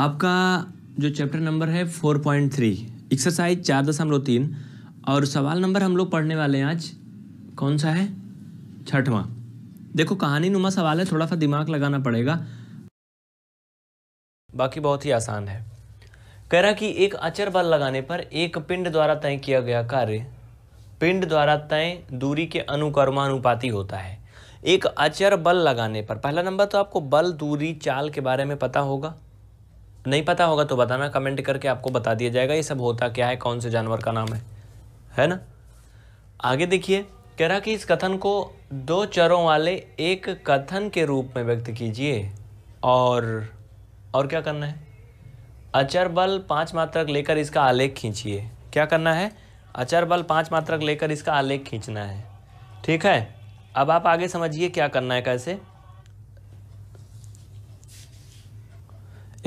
आपका जो chapter number है फोर पॉइंट थ्री एक्सरसाइज चार दशमलव तीन और सवाल नंबर हम लोग पढ़ने वाले हैं आज कौन सा है छठवां देखो कहानी नुमा सवाल है थोड़ा सा दिमाग लगाना पड़ेगा बाकी बहुत ही आसान है कह रहा कि एक अचर बल लगाने पर एक पिंड द्वारा तय किया गया कार्य पिंड द्वारा तय दूरी के अनुकर्मानुपाती होता है एक अचर बल लगाने पर पहला नंबर तो आपको बल दूरी चाल के बारे में पता होगा नहीं पता होगा तो बताना कमेंट करके आपको बता दिया जाएगा ये सब होता क्या है कौन से जानवर का नाम है है ना आगे देखिए कह रहा कि इस कथन को दो चरों वाले एक कथन के रूप में व्यक्त कीजिए और और क्या करना है अचर बल पाँच मात्रक लेकर इसका आलेख खींचिए क्या करना है अचर बल पाँच मात्रक लेकर इसका आलेख खींचना है ठीक है अब आप आगे समझिए क्या करना है कैसे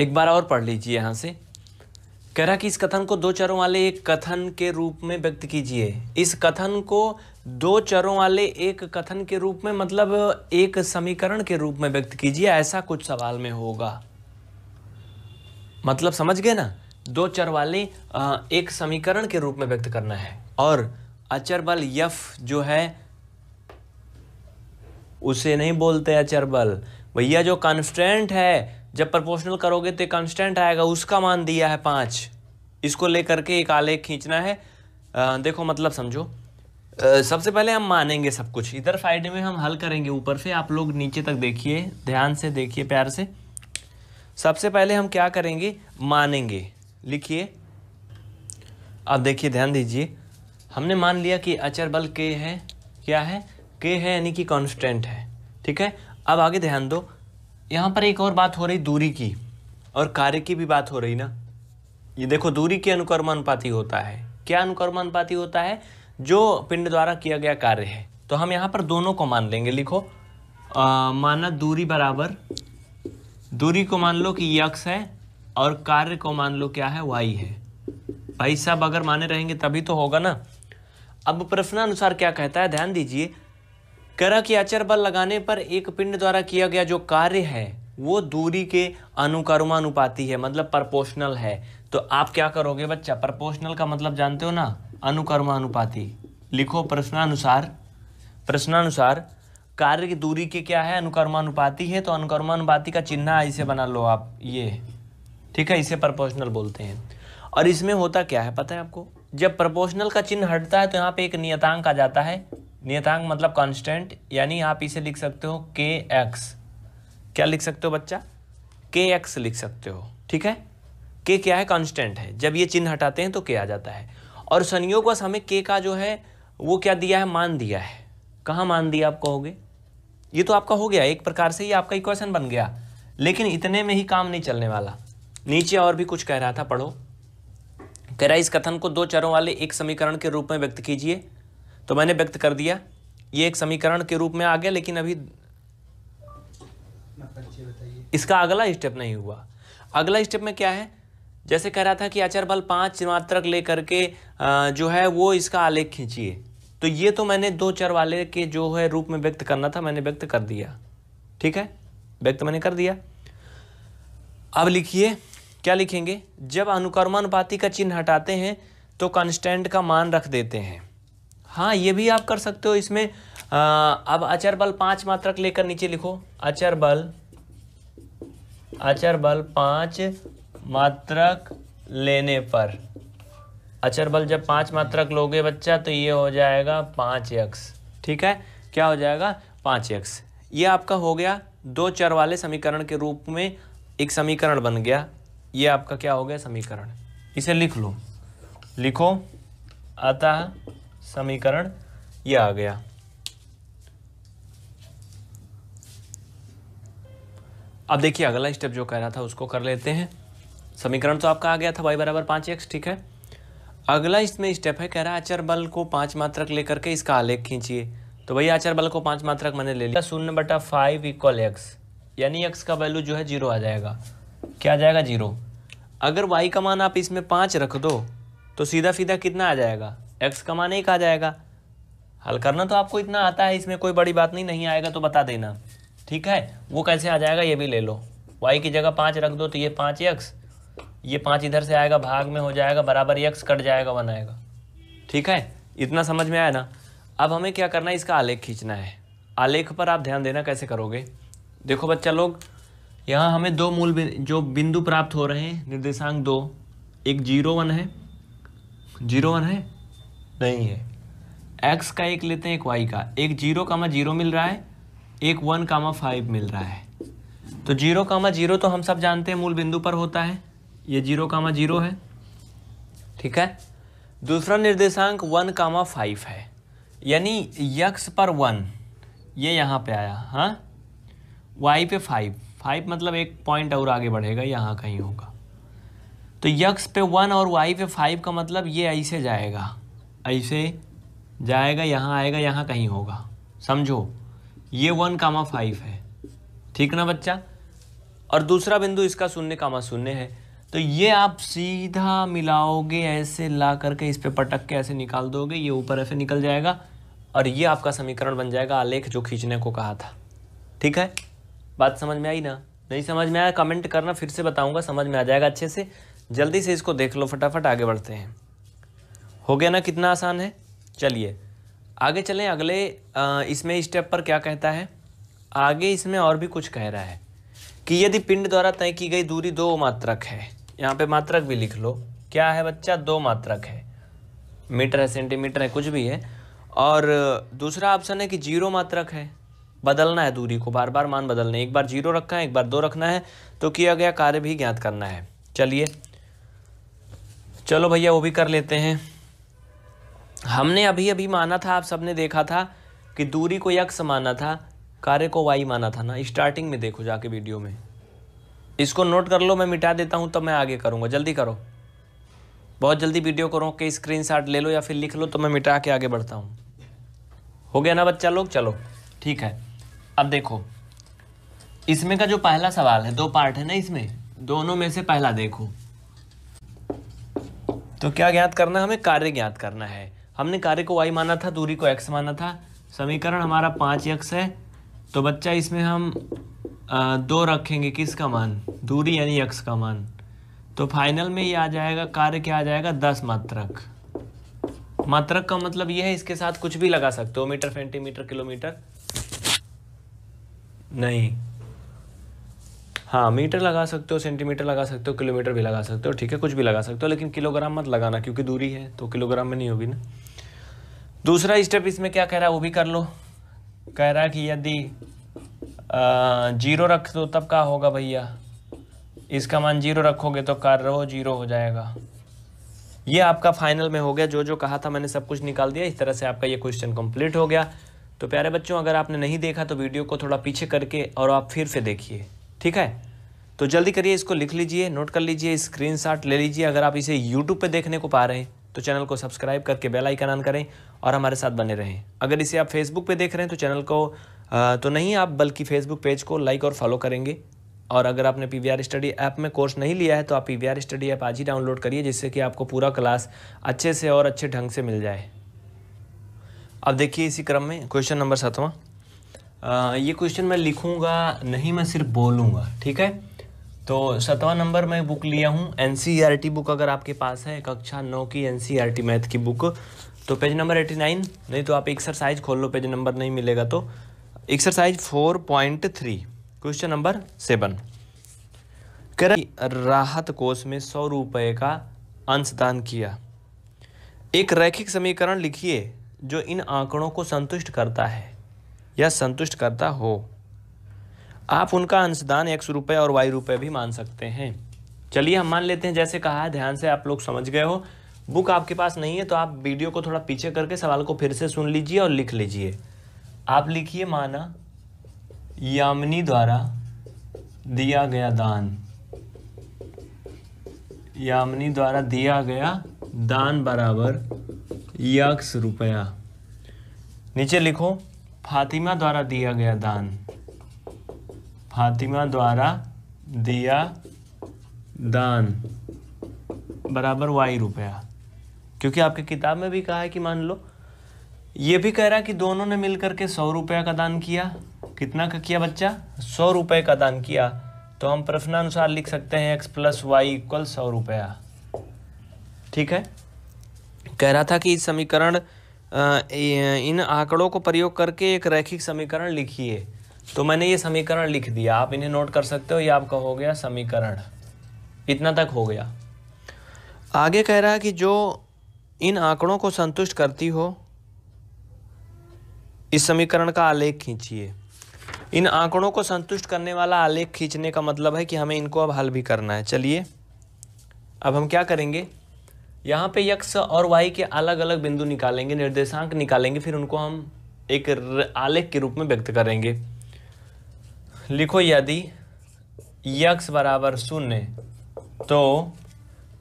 एक बार और पढ़ लीजिए यहाँ से कह रहा कि इस कथन को दो चरों वाले एक कथन के रूप में व्यक्त कीजिए इस कथन को दो चरों वाले एक कथन के रूप में मतलब एक समीकरण के रूप में व्यक्त कीजिए ऐसा कुछ सवाल में होगा मतलब समझ गए ना दो चर वाले एक समीकरण के रूप में व्यक्त करना है और अचर बल यफ जो है उसे नहीं बोलते अचर बल भैया जो कॉन्स्टेंट है जब प्रपोशनल करोगे तो कांस्टेंट आएगा उसका मान दिया है पाँच इसको लेकर के एक आलेख खींचना है आ, देखो मतलब समझो सबसे पहले हम मानेंगे सब कुछ इधर साइड में हम हल करेंगे ऊपर से आप लोग नीचे तक देखिए ध्यान से देखिए प्यार से सबसे पहले हम क्या करेंगे मानेंगे लिखिए अब देखिए ध्यान दीजिए हमने मान लिया कि अचर बल के है क्या है के है यानी कि कॉन्स्टेंट है ठीक है अब आगे ध्यान दो यहाँ पर एक और बात हो रही दूरी की और कार्य की भी बात हो रही ना ये देखो दूरी के अनुकर्मानुपाती होता है क्या अनुकर्मानुपाती होता है जो पिंड द्वारा किया गया कार्य है तो हम यहाँ पर दोनों को मान लेंगे लिखो आ, माना दूरी बराबर दूरी को मान लो कि यक्स है और कार्य को मान लो क्या है वाई है भाई साहब अगर माने रहेंगे तभी तो होगा ना अब प्रश्नानुसार क्या कहता है ध्यान दीजिए करा की बल लगाने पर एक पिंड द्वारा किया गया जो कार्य है वो दूरी के अनुकर्मानुपाती है मतलब प्रपोर्शनल है तो आप क्या करोगे बच्चा प्रपोर्शनल का मतलब जानते हो ना अनुकर्मानुपाती लिखो प्रश्नानुसार प्रश्नानुसार कार्य की दूरी के क्या है अनुकर्मानुपाती है तो अनुकर्मानुपाती का चिन्ह ऐसे बना लो आप ये ठीक है इसे प्रपोर्शनल बोलते हैं और इसमें होता क्या है पता है आपको जब प्रपोर्शनल का चिन्ह हटता है तो यहाँ पे एक नियतांक आ जाता है नियतांक मतलब कांस्टेंट यानी आप इसे लिख सकते हो के एक्स क्या लिख सकते हो बच्चा के एक्स लिख सकते हो ठीक है के क्या है कांस्टेंट है जब ये चिन्ह हटाते हैं तो के आ जाता है और संयोग बस हमें के का जो है वो क्या दिया है मान दिया है कहाँ मान दिया आप कहोगे ये तो आपका हो गया एक प्रकार से ये आपका इक्वेशन बन गया लेकिन इतने में ही काम नहीं चलने वाला नीचे और भी कुछ कह रहा था पढ़ो कह रहा इस कथन को दो चरों वाले एक समीकरण के रूप में व्यक्त कीजिए तो मैंने व्यक्त कर दिया ये एक समीकरण के रूप में आ गया लेकिन अभी इसका अगला स्टेप नहीं हुआ अगला स्टेप में क्या है जैसे कह रहा था कि आचार बल पाँच मात्रक लेकर के जो है वो इसका आलेख खींचिए तो ये तो मैंने दो चर वाले के जो है रूप में व्यक्त करना था मैंने व्यक्त कर दिया ठीक है व्यक्त मैंने कर दिया अब लिखिए क्या लिखेंगे जब अनुकर्मानुपाति का चिन्ह हटाते हैं तो कंस्टेंट का मान रख देते हैं हाँ ये भी आप कर सकते हो इसमें आ, अब अचर बल पांच मात्रक लेकर नीचे लिखो अचर बल अचर बल पाँच मात्रक लेने पर अचर बल जब पाँच मात्रक लोगे बच्चा तो ये हो जाएगा पाँच एक्स ठीक है क्या हो जाएगा पाँच एक्स ये आपका हो गया दो चर वाले समीकरण के रूप में एक समीकरण बन गया ये आपका क्या हो गया समीकरण इसे लिख लो लिखो अतः समीकरण ये आ गया अब देखिए अगला स्टेप जो कह रहा था उसको कर लेते हैं समीकरण तो आपका आ गया था वाई बराबर पाँच एक्स ठीक है अगला इसमें स्टेप है कह रहा है आचर बल को पाँच मात्रक लेकर के इसका आलेख खींचिए तो वही आचर बल को पाँच मात्रक मैंने ले लिया शून्य बटा फाइव इक्वल एक्स यानी एक्स का वैल्यू जो है जीरो आ जाएगा क्या आ जाएगा जीरो अगर वाई का मान आप इसमें पाँच रख दो तो सीधा सीधा कितना आ जाएगा एक्स का मान एक आ जाएगा हल करना तो आपको इतना आता है इसमें कोई बड़ी बात नहीं नहीं आएगा तो बता देना ठीक है वो कैसे आ जाएगा ये भी ले लो वाई की जगह पाँच रख दो तो ये पाँच एक्स ये पाँच इधर से आएगा भाग में हो जाएगा बराबर एक्स कट जाएगा वन आएगा ठीक है इतना समझ में आया ना अब हमें क्या करना है इसका आलेख खींचना है आलेख पर आप ध्यान देना कैसे करोगे देखो बच्चा लोग यहाँ हमें दो मूल जो बिंदु प्राप्त हो रहे हैं निर्देशांक दो एक जीरो वन है जीरो वन है नहीं है एक्स का एक लेते हैं एक वाई का एक जीरो कामा जीरो मिल रहा है एक वन कामा फाइव मिल रहा है तो जीरो कामा जीरो तो हम सब जानते हैं मूल बिंदु पर होता है ये जीरो कामा जीरो है ठीक है दूसरा निर्देशांक वन कामा फाइव है यानी यक्स पर वन ये यहाँ पे आया हाँ वाई पे फाइव फाइव मतलब एक पॉइंट और आगे बढ़ेगा यहाँ कहीं होगा तो यक्स पे वन और वाई पे फाइव का मतलब ये ऐसे जाएगा ऐसे जाएगा यहाँ आएगा यहाँ कहीं होगा समझो ये वन कामा फाइव है ठीक ना बच्चा और दूसरा बिंदु इसका शून्य कामा शून्य है तो ये आप सीधा मिलाओगे ऐसे ला करके इस पे पटक के ऐसे निकाल दोगे ये ऊपर ऐसे निकल जाएगा और ये आपका समीकरण बन जाएगा आलेख जो खींचने को कहा था ठीक है बात समझ में आई ना नहीं समझ में आया कमेंट करना फिर से बताऊंगा समझ में आ जाएगा अच्छे से जल्दी से इसको देख लो फटाफट आगे बढ़ते हैं हो गया ना कितना आसान है चलिए आगे चलें अगले इसमें स्टेप इस पर क्या कहता है आगे इसमें और भी कुछ कह रहा है कि यदि पिंड द्वारा तय की गई दूरी दो मात्रक है यहाँ पे मात्रक भी लिख लो क्या है बच्चा दो मात्रक है मीटर है सेंटीमीटर है कुछ भी है और दूसरा ऑप्शन है कि जीरो मात्रक है बदलना है दूरी को बार बार मान बदलने एक बार जीरो रखना है एक बार दो रखना है तो किया गया कार्य भी ज्ञात करना है चलिए चलो भैया वो भी कर लेते हैं हमने अभी अभी माना था आप सबने देखा था कि दूरी को यक्स माना था कार्य को वाई माना था ना स्टार्टिंग में देखो जाके वीडियो में इसको नोट कर लो मैं मिटा देता हूँ तब तो मैं आगे करूँगा जल्दी करो बहुत जल्दी वीडियो करो कि स्क्रीन ले लो या फिर लिख लो तो मैं मिटा के आगे बढ़ता हूँ हो गया ना बच्चा लोग चलो ठीक है अब देखो इसमें का जो पहला सवाल है दो पार्ट है ना इसमें दोनों में से पहला देखो तो क्या ज्ञात करना है हमें कार्य ज्ञात करना है हमने कार्य को वाई माना था दूरी को एक्स माना था समीकरण हमारा पाँच एक्स है तो बच्चा इसमें हम आ, दो रखेंगे किसका मान दूरी यानी एक्स का मान तो फाइनल में ये आ जाएगा कार्य क्या आ जाएगा दस मात्रक मात्रक का मतलब ये है इसके साथ कुछ भी लगा सकते हो मीटर सेंटीमीटर किलोमीटर नहीं हाँ मीटर लगा सकते हो सेंटीमीटर लगा सकते हो किलोमीटर भी लगा सकते हो ठीक है कुछ भी लगा सकते हो लेकिन किलोग्राम मत लगाना क्योंकि दूरी है तो किलोग्राम में नहीं होगी ना दूसरा स्टेप इसमें क्या कह रहा है वो भी कर लो कह रहा है कि यदि जीरो रख दो तब क्या होगा भैया इसका मान जीरो रखोगे तो कार्रो जीरो हो जाएगा ये आपका फाइनल में हो गया जो जो कहा था मैंने सब कुछ निकाल दिया इस तरह से आपका ये क्वेश्चन कंप्लीट हो गया तो प्यारे बच्चों अगर आपने नहीं देखा तो वीडियो को थोड़ा पीछे करके और आप फिर से देखिए ठीक है तो जल्दी करिए इसको लिख लीजिए नोट कर लीजिए स्क्रीन ले लीजिए अगर आप इसे यूट्यूब पर देखने को पा रहे हैं तो चैनल को सब्सक्राइब करके बेलाइकन ऑन करें और हमारे साथ बने रहें अगर इसे आप फेसबुक पे देख रहे हैं तो चैनल को तो नहीं आप बल्कि फेसबुक पेज को लाइक और फॉलो करेंगे और अगर आपने पी स्टडी ऐप में कोर्स नहीं लिया है तो आप पी स्टडी ऐप आज ही डाउनलोड करिए जिससे कि आपको पूरा क्लास अच्छे से और अच्छे ढंग से मिल जाए अब देखिए इसी क्रम में क्वेश्चन नंबर सातवां ये क्वेश्चन मैं लिखूँगा नहीं मैं सिर्फ बोलूँगा ठीक है तो सतवा नंबर मैं बुक लिया हूँ एन बुक अगर आपके पास है कक्षा नौ की एन मैथ e की बुक तो पेज नंबर एटी नाइन नहीं तो आप एक्सरसाइज खोल लो पेज नंबर नहीं मिलेगा तो exercise four point three question number seven कर राहत कोष में सौ रुपये का अंशदान किया एक रैखिक समीकरण लिखिए जो इन आंकड़ों को संतुष्ट करता है या संतुष्ट करता हो आप उनका अंशदान एक्स रुपये और वाई रुपये भी मान सकते हैं चलिए हम मान लेते हैं जैसे कहा है ध्यान से आप लोग समझ गए हो बुक आपके पास नहीं है तो आप वीडियो को थोड़ा पीछे करके सवाल को फिर से सुन लीजिए और लिख लीजिए आप लिखिए माना यामिनी द्वारा दिया गया दान यामिनी द्वारा दिया गया दान बराबर यक्स रुपया नीचे लिखो फातिमा द्वारा दिया गया दान फातिमा द्वारा दिया दान बराबर वाई रुपया क्योंकि आपके किताब में भी कहा है कि मान लो ये भी कह रहा है कि दोनों ने मिलकर के सौ रुपये का दान किया कितना का किया बच्चा सौ रुपये का दान किया तो हम प्रश्नानुसार लिख सकते हैं एक्स प्लस वाई इक्वल सौ रुपया ठीक है कह रहा था कि इस समीकरण इन आंकड़ों को प्रयोग करके एक रैखिक समीकरण लिखिए तो मैंने ये समीकरण लिख दिया आप इन्हें नोट कर सकते हो ये आपका हो गया समीकरण इतना तक हो गया आगे कह रहा है कि जो इन आंकड़ों को संतुष्ट करती हो इस समीकरण का आलेख खींचिए इन आंकड़ों को संतुष्ट करने वाला आलेख खींचने का मतलब है कि हमें इनको अब हल भी करना है चलिए अब हम क्या करेंगे यहाँ पे यक्स और वाई के अलग अलग बिंदु निकालेंगे निर्देशांक निकालेंगे फिर उनको हम एक आलेख के रूप में व्यक्त करेंगे लिखो यदि यक्स बराबर शून्य तो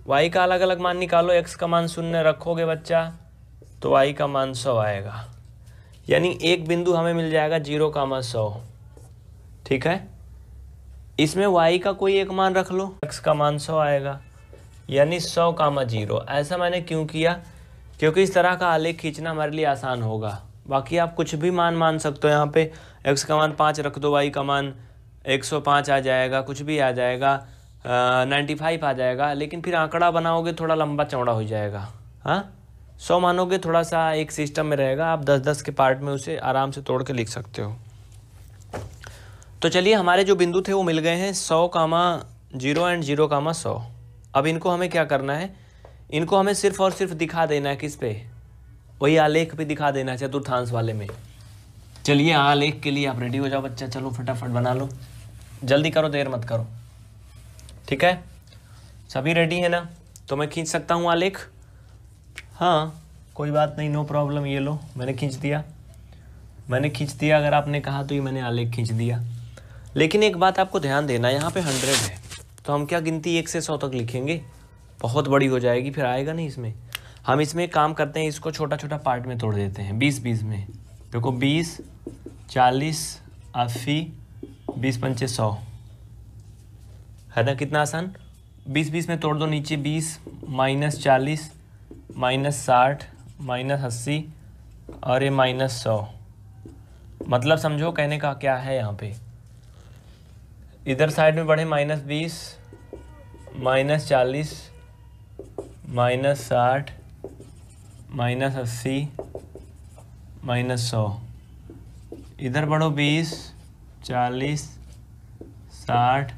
वाई का अलग अलग मान निकालो एक्स का मान शून्य रखोगे बच्चा तो वाई का मान सौ आएगा यानी एक बिंदु हमें मिल जाएगा जीरो मान सौ ठीक है इसमें वाई का कोई एक मान रख लो एक्स का मान सौ आएगा यानी सौ का मा जीरो ऐसा मैंने क्यों किया क्योंकि इस तरह का आलेख खींचना हमारे लिए आसान होगा बाकी आप कुछ भी मान मान सकते हो यहाँ पे एक्स का मान पाँच रख दो वाई का मान एक सौ पाँच आ जाएगा कुछ भी आ जाएगा नाइन्टी फाइव आ जाएगा लेकिन फिर आंकड़ा बनाओगे थोड़ा लंबा चौड़ा हो जाएगा हाँ सौ मानोगे थोड़ा सा एक सिस्टम में रहेगा आप दस दस के पार्ट में उसे आराम से तोड़ के लिख सकते हो तो चलिए हमारे जो बिंदु थे वो मिल गए हैं सौ comma zero and zero comma सौ अब इनको हमें क्या करना है इनको हमें सिर्फ और सिर्फ दिखा देना है किस पे वही आलेख भी दिखा देना है चतुर्थांश वाले में चलिए आलेख के लिए आप रेडी हो जाओ बच्चा चलो फटाफट बना लो जल्दी करो देर मत करो ठीक है सभी रेडी है ना तो मैं खींच सकता हूँ आलेख हाँ कोई बात नहीं नो प्रॉब्लम ये लो मैंने खींच दिया मैंने खींच दिया अगर आपने कहा तो ये मैंने आलेख खींच दिया लेकिन एक बात आपको ध्यान देना यहाँ पे हंड्रेड है तो हम क्या गिनती एक से सौ तक लिखेंगे बहुत बड़ी हो जाएगी फिर आएगा नहीं इसमें हम इसमें काम करते हैं इसको छोटा छोटा पार्ट में तोड़ देते हैं बीस बीस में देखो बीस चालीस अस्सी बीस पंचे सौ है ना कितना आसान बीस बीस में तोड़ दो नीचे बीस माइनस चालीस माइनस साठ माइनस अस्सी और ये माइनस सौ मतलब समझो कहने का क्या है यहाँ पे इधर साइड में बढ़े माइनस बीस माइनस चालीस माइनस साठ माइनस अस्सी माइनस सौ इधर बढ़ो बीस चालीस साठ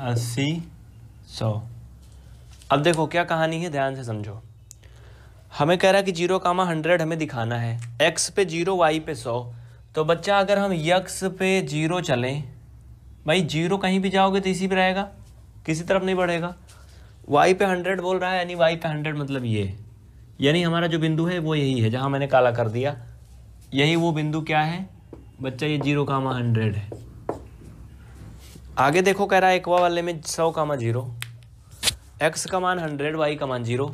अस्सी सौ अब देखो क्या कहानी है ध्यान से समझो हमें कह रहा है कि जीरो कामा हंड्रेड हमें दिखाना है एक्स पे जीरो वाई पे सौ तो बच्चा अगर हम यक्स पे जीरो चलें भाई जीरो कहीं भी जाओगे तो इसी पे रहेगा किसी तरफ नहीं बढ़ेगा वाई पे हंड्रेड बोल रहा है यानी वाई पे हंड्रेड मतलब ये यानी हमारा जो बिंदु है वो यही है जहाँ मैंने काला कर दिया यही वो बिंदु क्या है बच्चा ये जीरो कामा हंड्रेड है आगे देखो कह रहा है एक्वा वाले में सौ का मान जीरो एक्स का मान हंड्रेड वाई का मान जीरो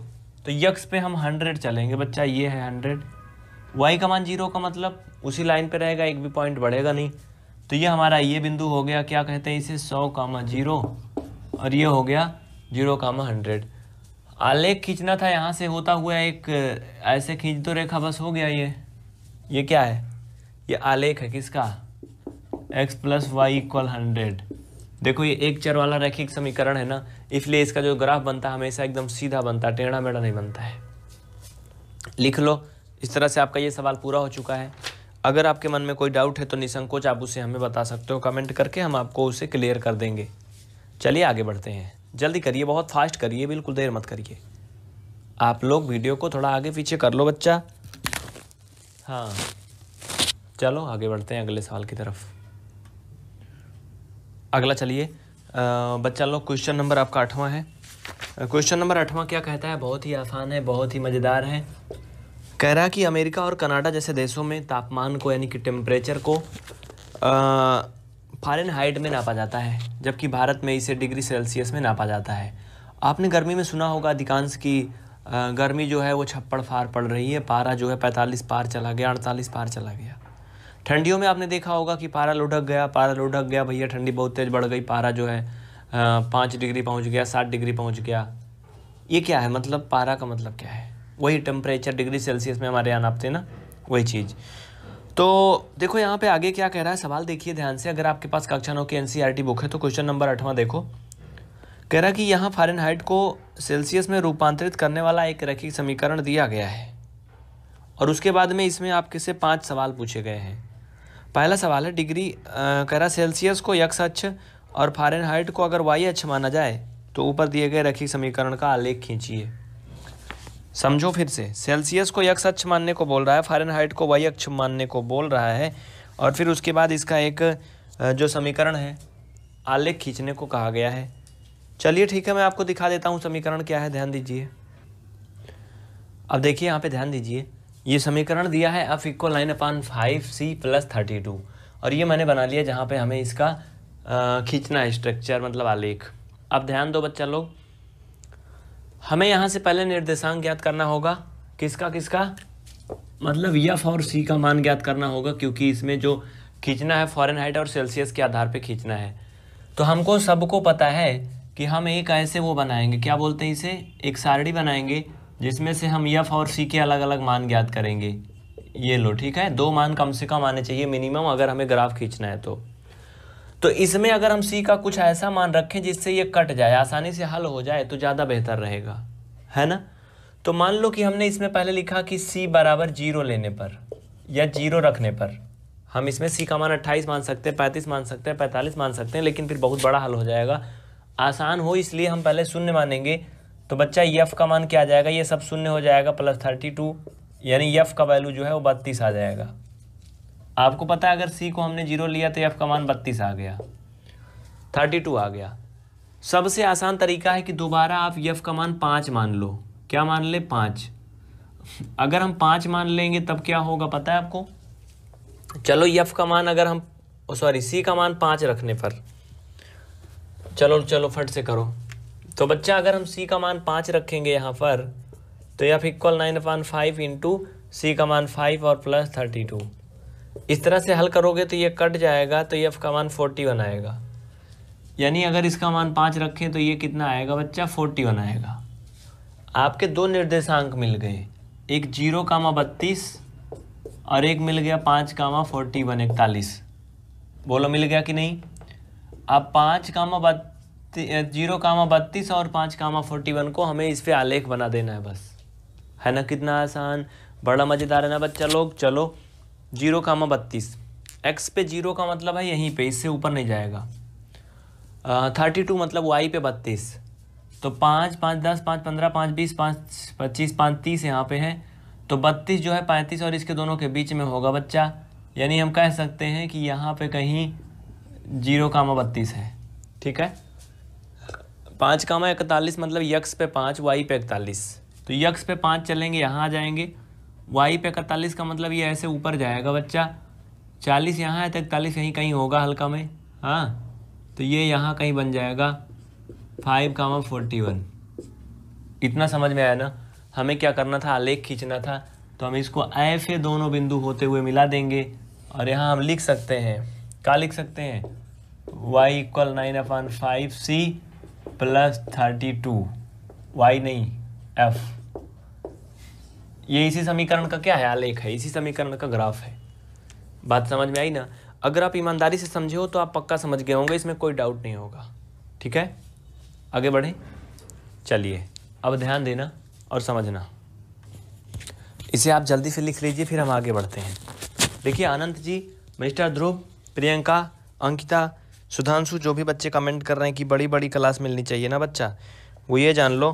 तो यक्स पे हम हंड्रेड चलेंगे बच्चा ये है हंड्रेड वाई का मान जीरो का मतलब उसी लाइन पे रहेगा एक भी पॉइंट बढ़ेगा नहीं तो ये हमारा ये बिंदु हो गया क्या कहते हैं इसे सौ कामा जीरो और ये हो गया जीरो कामा हंड्रेड आलेख खींचना था यहाँ से होता हुआ एक ऐसे खींच दो रेखा बस हो गया ये ये क्या है ये आलेख है किसका x plus y equal hundred देखो ये एक चर वाला रैखिक समीकरण है ना इसलिए इसका जो ग्राफ बनता है हमेशा एकदम सीधा बनता है टेढ़ा मेढ़ा नहीं बनता है लिख लो इस तरह से आपका ये सवाल पूरा हो चुका है अगर आपके मन में कोई डाउट है तो निसंकोच आप उसे हमें बता सकते हो कमेंट करके हम आपको उसे क्लियर कर देंगे चलिए आगे बढ़ते हैं जल्दी करिए बहुत फास्ट करिए बिल्कुल देर मत करिए आप लोग वीडियो को थोड़ा आगे पीछे कर लो बच्चा हाँ चलो आगे बढ़ते हैं अगले सवाल की तरफ अगला चलिए बच्चा लोग क्वेश्चन नंबर आपका आठवां है क्वेश्चन नंबर आठवां क्या कहता है बहुत ही आसान है बहुत ही मज़ेदार है कह रहा कि अमेरिका और कनाडा जैसे देशों में तापमान को यानी कि टेम्परेचर को फॉरन हाइट में नापा जाता है जबकि भारत में इसे डिग्री सेल्सियस में नापा जाता है आपने गर्मी में सुना होगा अधिकांश की गर्मी जो है वो छप्पड़ फार पड़ रही है पारा जो है पैंतालीस पार चला गया अड़तालीस पार चला गया ठंडियों में आपने देखा होगा कि पारा लुढ़क गया पारा लुढ़क गया भैया ठंडी बहुत तेज़ बढ़ गई पारा जो है पाँच डिग्री पहुँच गया सात डिग्री पहुँच गया ये क्या है मतलब पारा का मतलब क्या है वही टेम्परेचर डिग्री सेल्सियस में हमारे यहाँ नापते हैं ना वही चीज़ तो देखो यहाँ पे आगे क्या कह रहा है सवाल देखिए ध्यान से अगर आपके पास कक्षा नौ की एन बुक e है तो क्वेश्चन नंबर आठवां देखो कह रहा कि यहाँ फारेनहाइट को सेल्सियस में रूपांतरित करने वाला एक रैखिक समीकरण दिया गया है और उसके बाद में इसमें आपके से पाँच सवाल पूछे गए हैं पहला सवाल है डिग्री करा सेल्सियस को यक्स अक्ष और हाइट को अगर वाई अक्ष माना जाए तो ऊपर दिए गए रखी समीकरण का आलेख खींचिए समझो फिर से सेल्सियस को यक्स अक्ष मानने को बोल रहा है हाइट को वाई अक्ष मानने को बोल रहा है और फिर उसके बाद इसका एक जो समीकरण है आलेख खींचने को कहा गया है चलिए ठीक है मैं आपको दिखा देता हूँ समीकरण क्या है ध्यान दीजिए अब देखिए यहाँ पे ध्यान दीजिए ये समीकरण दिया है F equal nine upon five C plus thirty two और ये मैंने बना लिया जहाँ पे हमें इसका खींचना है स्ट्रक्चर मतलब आलेख अब ध्यान दो बच्चा लोग हमें यहाँ से पहले निर्देशांक ज्ञात करना होगा किसका किसका मतलब यफ e और सी का मान ज्ञात करना होगा क्योंकि इसमें जो खींचना है फॉरन हाइट और सेल्सियस के आधार पर खींचना है तो हमको सबको पता है कि हम एक ऐसे वो बनाएंगे क्या बोलते हैं इसे एक सारणी बनाएंगे जिसमें से हम यफ और सी के अलग अलग मान ज्ञात करेंगे ये लो ठीक है दो मान कम से कम आने चाहिए मिनिमम अगर हमें ग्राफ खींचना है तो तो इसमें अगर हम सी का कुछ ऐसा मान रखें जिससे ये कट जाए आसानी से हल हो जाए तो ज़्यादा बेहतर रहेगा है ना तो मान लो कि हमने इसमें पहले लिखा कि सी बराबर जीरो लेने पर या जीरो रखने पर हम इसमें सी का मान अट्ठाईस मान सकते हैं पैंतीस मान सकते हैं पैंतालीस मान सकते हैं लेकिन फिर बहुत बड़ा हल हो जाएगा आसान हो इसलिए हम पहले शून्य मानेंगे तो बच्चा यफ का मान क्या आ जाएगा ये सब शून्य हो जाएगा प्लस थर्टी टू यानी यफ का वैल्यू जो है वो बत्तीस आ जाएगा आपको पता है अगर सी को हमने जीरो लिया तो यफ का मान बत्तीस आ गया थर्टी टू आ गया सबसे आसान तरीका है कि दोबारा आप यफ का मान पाँच मान लो क्या मान ले पाँच अगर हम पाँच मान लेंगे तब क्या होगा पता है आपको चलो यफ का मान अगर हम सॉरी सी का मान पाँच रखने पर चलो चलो फट से करो तो बच्चा अगर हम सी का मान पाँच रखेंगे यहाँ पर तो यह equal nine upon five into C का मान फाइव और प्लस थर्टी टू इस तरह से हल करोगे तो ये कट जाएगा तो ये का मान फोर्टी वन आएगा यानी अगर इसका मान पाँच रखें तो ये कितना आएगा बच्चा फोर्टी वन आएगा आपके दो निर्देशांक मिल गए एक जीरो कामा बत्तीस और एक मिल गया पाँच कामा फोर्टी वन इकतालीस बोलो मिल गया कि नहीं अब पाँच कामा बत्तीस जीरो कामा बत्तीस और पाँच कामा फोर्टी वन को हमें इस पर आलेख बना देना है बस है ना कितना आसान बड़ा मज़ेदार है ना बच्चा लोग चलो जीरो कामा बत्तीस एक्स पे जीरो का मतलब है यहीं पे इससे ऊपर नहीं जाएगा थर्टी टू मतलब वाई पे बत्तीस तो पाँच पाँच दस पाँच पंद्रह पाँच बीस पाँच पच्चीस पाँच तीस यहाँ पे है तो बत्तीस जो है पैंतीस और इसके दोनों के बीच में होगा बच्चा यानी हम कह सकते हैं कि यहाँ पे कहीं जीरो कामा बत्तीस है ठीक है पाँच कामा इकतालीस मतलब यक्स पे पाँच वाई पे इकतालीस तो यक्स पे पाँच चलेंगे यहाँ आ जाएंगे वाई पे इकतालीस का मतलब ये ऐसे ऊपर जाएगा बच्चा चालीस यहाँ है तो इकतालीस यहीं कहीं होगा हल्का में हाँ तो ये यहाँ कहीं बन जाएगा फाइव कामा फोर्टी वन इतना समझ में आया ना हमें क्या करना था आलेख खींचना था तो हम इसको ऐसे दोनों बिंदु होते हुए मिला देंगे और यहाँ हम लिख सकते हैं क्या लिख सकते हैं y equal nine upon five C plus thirty two Y नहीं एफ ये इसी समीकरण का क्या है आलेख है इसी समीकरण का ग्राफ है बात समझ में आई ना अगर आप ईमानदारी से समझे हो तो आप पक्का समझ गए होंगे इसमें कोई डाउट नहीं होगा ठीक है आगे बढ़ें चलिए अब ध्यान देना और समझना इसे आप जल्दी से लिख लीजिए फिर हम आगे बढ़ते हैं देखिए आनंद जी मिस्टर ध्रुव प्रियंका अंकिता सुधांशु जो भी बच्चे कमेंट कर रहे हैं कि बड़ी बड़ी क्लास मिलनी चाहिए ना बच्चा वो ये जान लो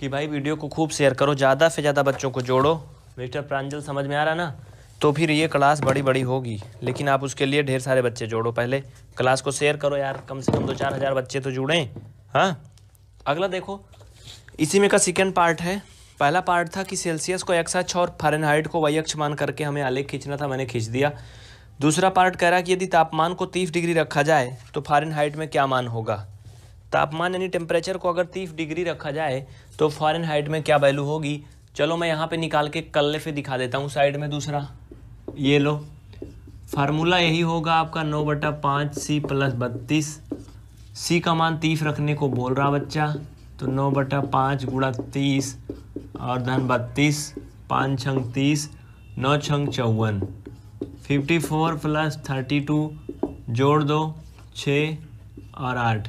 कि भाई वीडियो को खूब शेयर करो ज़्यादा से ज़्यादा बच्चों को जोड़ो मिस्टर प्रांजल समझ में आ रहा ना तो फिर ये क्लास बड़ी बड़ी होगी लेकिन आप उसके लिए ढेर सारे बच्चे जोड़ो पहले क्लास को शेयर करो यार कम से कम दो चार हज़ार बच्चे तो जुड़ें हाँ अगला देखो इसी में का सेकेंड पार्ट है पहला पार्ट था कि सेल्सियस को एक छः और फारेनहाइट को वही अक्ष मान करके हमें आलेख खींचना था मैंने खींच दिया दूसरा पार्ट कह रहा है कि यदि तापमान को तीस डिग्री रखा जाए तो फॉरन में क्या मान होगा तापमान यानी टेम्परेचर को अगर तीस डिग्री रखा जाए तो फॉरन में क्या वैल्यू होगी चलो मैं यहाँ पे निकाल के कल्ले फिर दिखा देता हूँ साइड में दूसरा ये लो फार्मूला यही होगा आपका नौ बटा पाँच सी प्लस बत्तीस सी का मान तीस रखने को बोल रहा बच्चा तो नौ बटा पाँच गुड़ा तीस और धन बत्तीस पाँच छंग तीस नौ छंग चौवन fifty four plus thirty two जोड़ दो छ और आठ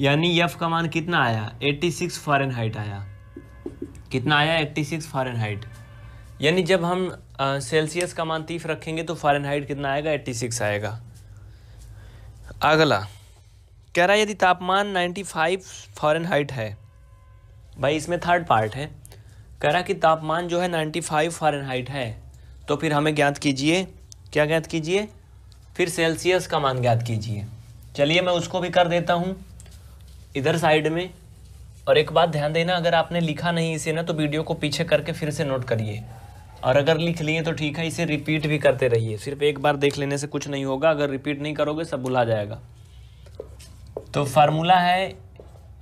यानी यफ का मान कितना आया एट्टी सिक्स फॉरन हाइट आया कितना आया एट्टी सिक्स फॉरन हाइट यानी जब हम सेल्सियस का मान तीफ रखेंगे तो फॉरन हाइट कितना आएगा एट्टी सिक्स आएगा अगला कह रहा है यदि तापमान नाइन्टी फाइव फॉरन हाइट है भाई इसमें थर्ड पार्ट है कह रहा कि तापमान जो है नाइन्टी फाइव फॉरन हाइट है तो फिर हमें ज्ञात कीजिए क्या ज्ञात कीजिए फिर सेल्सियस का मान ज्ञात कीजिए चलिए मैं उसको भी कर देता हूँ इधर साइड में और एक बात ध्यान देना अगर आपने लिखा नहीं इसे ना तो वीडियो को पीछे करके फिर से नोट करिए और अगर लिख लिए तो ठीक है इसे रिपीट भी करते रहिए सिर्फ एक बार देख लेने से कुछ नहीं होगा अगर रिपीट नहीं करोगे सब भुला जाएगा तो फार्मूला है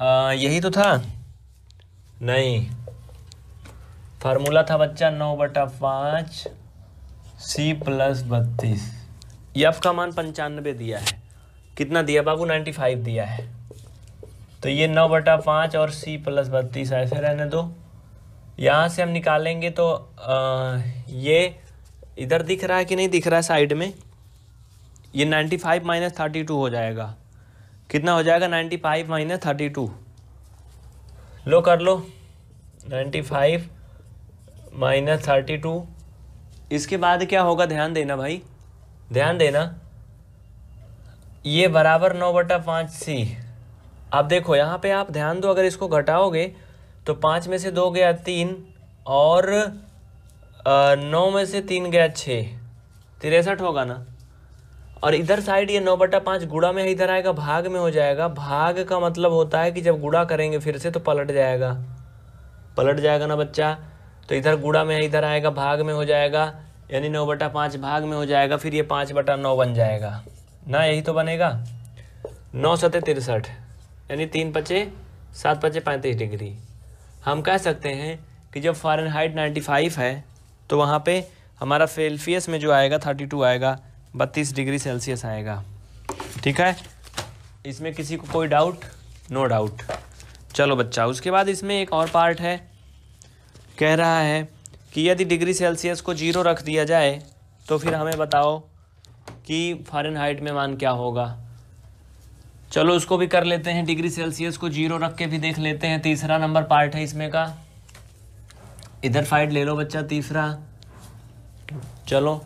आ, यही तो था नहीं फार्मूला था बच्चा नौ बटा पाँच सी प्लस बत्तीस यफ का मान पंचानबे दिया है कितना दिया बाबू नाइन्टी फाइव दिया है तो ये नौ बटा पाँच और सी प्लस बत्तीस ऐसे रहने दो यहाँ से हम निकालेंगे तो आ, ये इधर दिख रहा है कि नहीं दिख रहा है साइड में ये ninety five minus thirty two हो जाएगा कितना हो जाएगा ninety five minus thirty two लो कर लो ninety five minus thirty two इसके बाद क्या होगा ध्यान देना भाई ध्यान देना ये बराबर नौ बटा पाँच सी अब देखो यहाँ पे आप ध्यान दो अगर इसको घटाओगे तो पाँच में से दो गया तीन और नौ में से तीन गया छः तिरसठ होगा ना और इधर साइड ये नौ बटा पाँच गुड़ा में इधर आएगा भाग में हो जाएगा भाग का मतलब होता है कि जब गुड़ा करेंगे फिर से तो पलट जाएगा पलट जाएगा ना बच्चा तो इधर गुड़ा में इधर आएगा भाग में हो जाएगा यानी नौ बटा पाँच भाग में हो जाएगा फिर ये पाँच बटा नौ बन जाएगा ना यही तो बनेगा नौ सतह तिरसठ यानी तीन पचे सात पचे पैंतीस डिग्री हम कह सकते हैं कि जब फॉरन हाइट नाइन्टी फाइव है तो वहाँ पे हमारा फेल्फियस में जो आएगा थर्टी टू आएगा बत्तीस डिग्री सेल्सियस आएगा ठीक है इसमें किसी को कोई डाउट नो डाउट चलो बच्चा उसके बाद इसमें एक और पार्ट है कह रहा है कि यदि डिग्री सेल्सियस को जीरो रख दिया जाए तो फिर हमें बताओ कि फ़ारेनहाइट में मान क्या होगा चलो उसको भी कर लेते हैं डिग्री सेल्सियस को जीरो रख के भी देख लेते हैं तीसरा नंबर पार्ट है इसमें का इधर फाइट ले लो बच्चा तीसरा चलो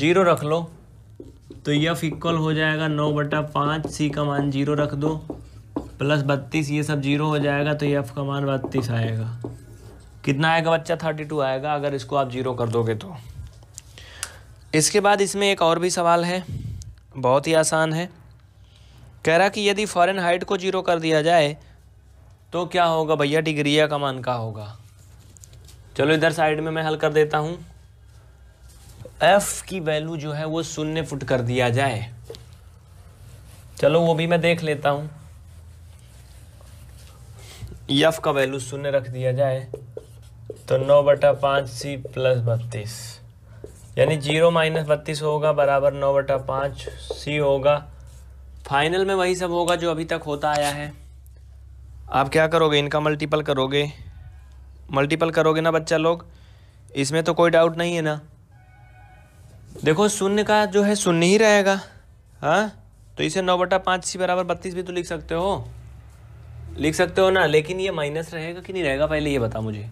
जीरो रख लो तो यफ इक्वल हो जाएगा नौ बटा पाँच सी का मान जीरो रख दो प्लस बत्तीस ये सब जीरो हो जाएगा तो यफ का मान बत्तीस आएगा कितना आएगा बच्चा थर्टी टू आएगा अगर इसको आप जीरो कर दोगे तो इसके बाद इसमें एक और भी सवाल है बहुत ही आसान है कह रहा कि यदि फॉरन हाइट को जीरो कर दिया जाए तो क्या होगा भैया डिग्रिया का मान का होगा चलो इधर साइड में मैं हल कर देता हूँ एफ़ की वैल्यू जो है वो शून्य फुट कर दिया जाए चलो वो भी मैं देख लेता हूँ यफ का वैल्यू शून्य रख दिया जाए तो नौ बटा पाँच सी प्लस बत्तीस यानी जीरो माइनस बत्तीस होगा बराबर नौ बटा पाँच सी होगा फाइनल में वही सब होगा जो अभी तक होता आया है आप क्या करोगे इनका मल्टीपल करोगे मल्टीपल करोगे ना बच्चा लोग इसमें तो कोई डाउट नहीं है ना देखो शून्य का जो है शून्य ही रहेगा हाँ तो इसे नौ बटा पाँच सी बराबर बत्तीस भी तो लिख सकते हो लिख सकते हो ना लेकिन ये माइनस रहेगा कि नहीं रहेगा पहले ये बता मुझे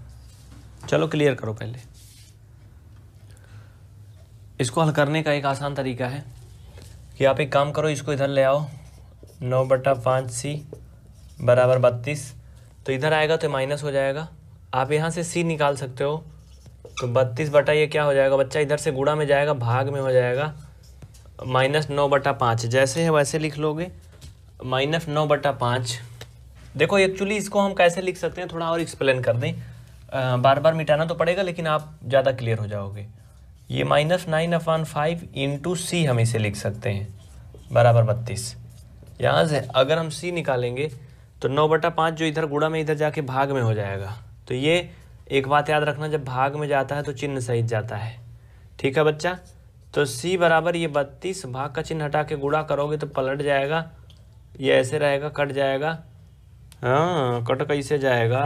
चलो क्लियर करो पहले इसको हल करने का एक आसान तरीका है कि आप एक काम करो इसको इधर ले आओ नौ बटा पाँच सी बराबर बत्तीस तो इधर आएगा तो माइनस हो जाएगा आप यहाँ से सी निकाल सकते हो तो बत्तीस बटा ये क्या हो जाएगा बच्चा इधर से गुड़ा में जाएगा भाग में हो जाएगा माइनस नौ बटा पाँच जैसे है वैसे लिख लोगे माइनस नौ बटा पाँच देखो एक्चुअली इसको हम कैसे लिख सकते हैं थोड़ा और एक्सप्लेन कर दें बार बार मिटाना तो पड़ेगा लेकिन आप ज़्यादा क्लियर हो जाओगे ये minus nine upon five into C हम इसे लिख सकते हैं बराबर बत्तीस यहाँ से अगर हम सी निकालेंगे तो नौ बटा पाँच जो इधर गुड़ा में इधर जाके भाग में हो जाएगा तो ये एक बात याद रखना जब भाग में जाता है तो चिन्ह सहित जाता है ठीक है बच्चा तो सी बराबर ये बत्तीस भाग का चिन्ह हटा के गुड़ा करोगे तो पलट जाएगा ये ऐसे रहेगा कट जाएगा हाँ कट कैसे जाएगा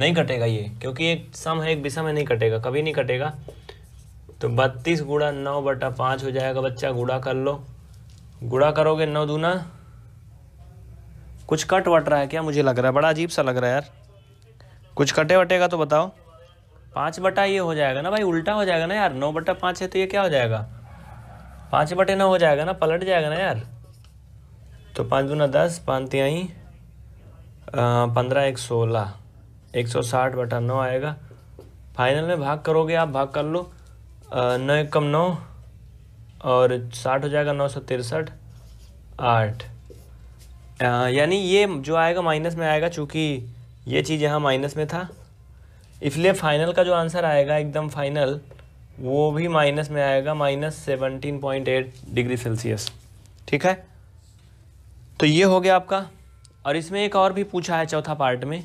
नहीं कटेगा ये क्योंकि एक सम है एक विषम है नहीं कटेगा कभी नहीं कटेगा तो बत्तीस गुड़ा नौ बटा पाँच हो जाएगा बच्चा गुड़ा कर लो गुड़ा करोगे नौ दूना कुछ कट वट रहा है क्या मुझे लग रहा है बड़ा अजीब सा लग रहा है यार कुछ कटे वटेगा तो बताओ पाँच बटा ये हो जाएगा ना भाई उल्टा हो जाएगा ना यार नौ बटा पाँच है तो ये क्या हो जाएगा पाँच बटे नौ हो जाएगा ना पलट जाएगा ना यार तो पाँच दूना दस पाँच तिहाई पंद्रह एक सोलह एक सौ साठ बटा नौ आएगा फाइनल में भाग करोगे आप भाग कर लो नौ कम नौ और साठ हो जाएगा नौ सौ तिरसठ आठ यानी ये जो आएगा माइनस में आएगा चूँकि ये चीज़ यहाँ माइनस में था इसलिए फाइनल का जो आंसर आएगा एकदम फाइनल वो भी माइनस में आएगा minus seventeen point eight degree Celsius ठीक है तो ये हो गया आपका और इसमें एक और भी पूछा है चौथा पार्ट में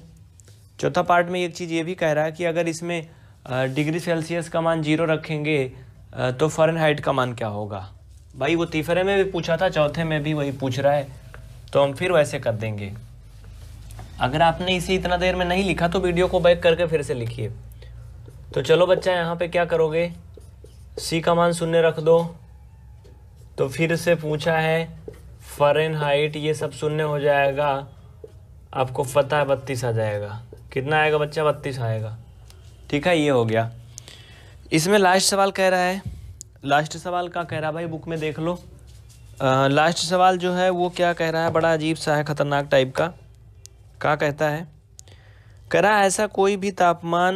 चौथा पार्ट में एक चीज़ ये भी कह रहा है कि अगर इसमें डिग्री सेल्सियस का मान जीरो रखेंगे तो फॉरन हाइट का मान क्या होगा भाई वो तीसरे में भी पूछा था चौथे में भी वही पूछ रहा है तो हम फिर वैसे कर देंगे अगर आपने इसे इतना देर में नहीं लिखा तो वीडियो को बैक करके फिर से लिखिए तो चलो बच्चा यहाँ पे क्या करोगे सी का मान शून्य रख दो तो फिर से पूछा है फॉरन हाइट ये सब शून्य हो जाएगा आपको पता है बत्तीस आ जाएगा कितना आएगा बच्चा बत्तीस आएगा ठीक है ये हो गया इसमें लास्ट सवाल कह रहा है लास्ट सवाल का कह रहा है भाई बुक में देख लो आ, लास्ट सवाल जो है वो क्या कह रहा है बड़ा अजीब सा है ख़तरनाक टाइप का क्या कहता है कह रहा है ऐसा कोई भी तापमान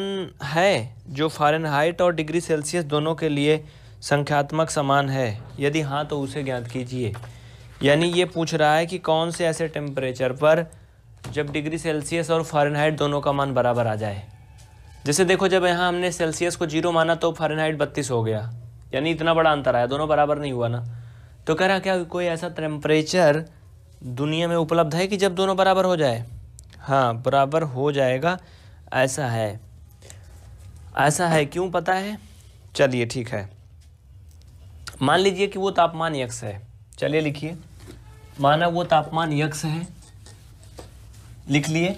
है जो फ़ारेनहाइट और डिग्री सेल्सियस दोनों के लिए संख्यात्मक समान है यदि हाँ तो उसे ज्ञात कीजिए यानी ये पूछ रहा है कि कौन से ऐसे टेम्परेचर पर जब डिग्री सेल्सियस और फ़ारेनहाइट दोनों का मान बराबर आ जाए जैसे देखो जब यहाँ हमने सेल्सियस को जीरो माना तो फ़ारेनहाइट बत्तीस हो गया यानी इतना बड़ा अंतर आया दोनों बराबर नहीं हुआ ना तो कह रहा क्या कोई ऐसा टेम्परेचर दुनिया में उपलब्ध है कि जब दोनों बराबर हो जाए हाँ बराबर हो जाएगा ऐसा है ऐसा है क्यों पता है चलिए ठीक है मान लीजिए कि वो तापमान यक्स है चलिए लिखिए माना वो तापमान यक्स है लिख लिए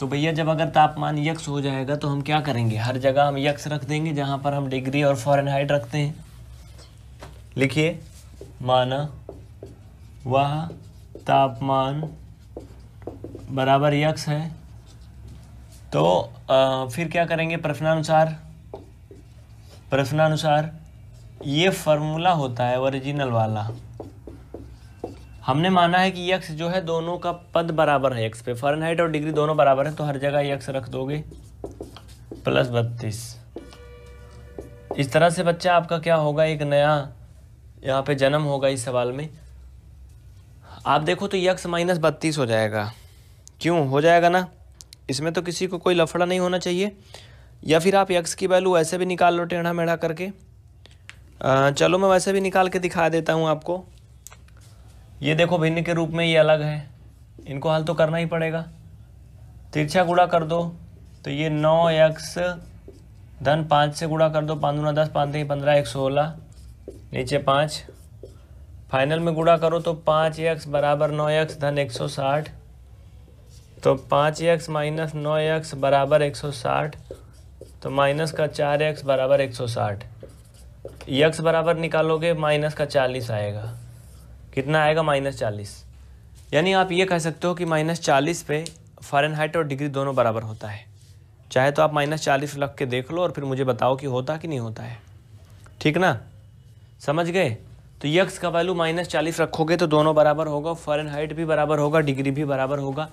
तो भैया जब अगर तापमान यक्स हो जाएगा तो हम क्या करेंगे हर जगह हम यक्स रख देंगे जहाँ पर हम डिग्री और फॉरन रखते हैं लिखिए माना वह तापमान बराबर यक्स है तो आ, फिर क्या करेंगे प्रश्नानुसार प्रश्नानुसार ये फार्मूला होता है ओरिजिनल वाला हमने माना है कि यक्स जो है दोनों का पद बराबर है यक्स पे फरनहाइट और डिग्री दोनों बराबर है तो हर जगह यक्स रख दोगे प्लस बत्तीस इस तरह से बच्चा आपका क्या होगा एक नया यहाँ पे जन्म होगा इस सवाल में आप देखो तो यक्स माइनस बत्तीस हो जाएगा क्यों हो जाएगा ना इसमें तो किसी को कोई लफड़ा नहीं होना चाहिए या फिर आप यक्स की वैल्यू ऐसे भी निकाल लो टेढ़ा मेढ़ा करके आ, चलो मैं वैसे भी निकाल के दिखा देता हूँ आपको ये देखो भिन्न के रूप में ये अलग है इनको हल तो करना ही पड़ेगा तिरछा गुड़ा कर दो तो ये नौ एक्स धन पाँच से गुड़ा कर दो पाँच दूना दस पाँच दही पंद्रह एक सोलह नीचे पाँच फाइनल में गुड़ा करो तो पाँच एक्स बराबर नौ एक्स धन एक सौ साठ तो पाँच एक्स माइनस नौ एक्स बराबर एक सौ साठ तो माइनस का चार एक्स बराबर एक सौ साठ एक्स बराबर निकालोगे माइनस का चालीस आएगा कितना आएगा माइनस चालीस यानी आप ये कह सकते हो कि माइनस चालीस पे हाइट और डिग्री दोनों बराबर होता है चाहे तो आप माइनस चालीस लग के देख लो और फिर मुझे बताओ कि होता कि नहीं होता है ठीक ना समझ गए तो यक्स का वैल्यू माइनस चालीस रखोगे तो दोनों बराबर होगा हाइट भी बराबर होगा डिग्री भी बराबर होगा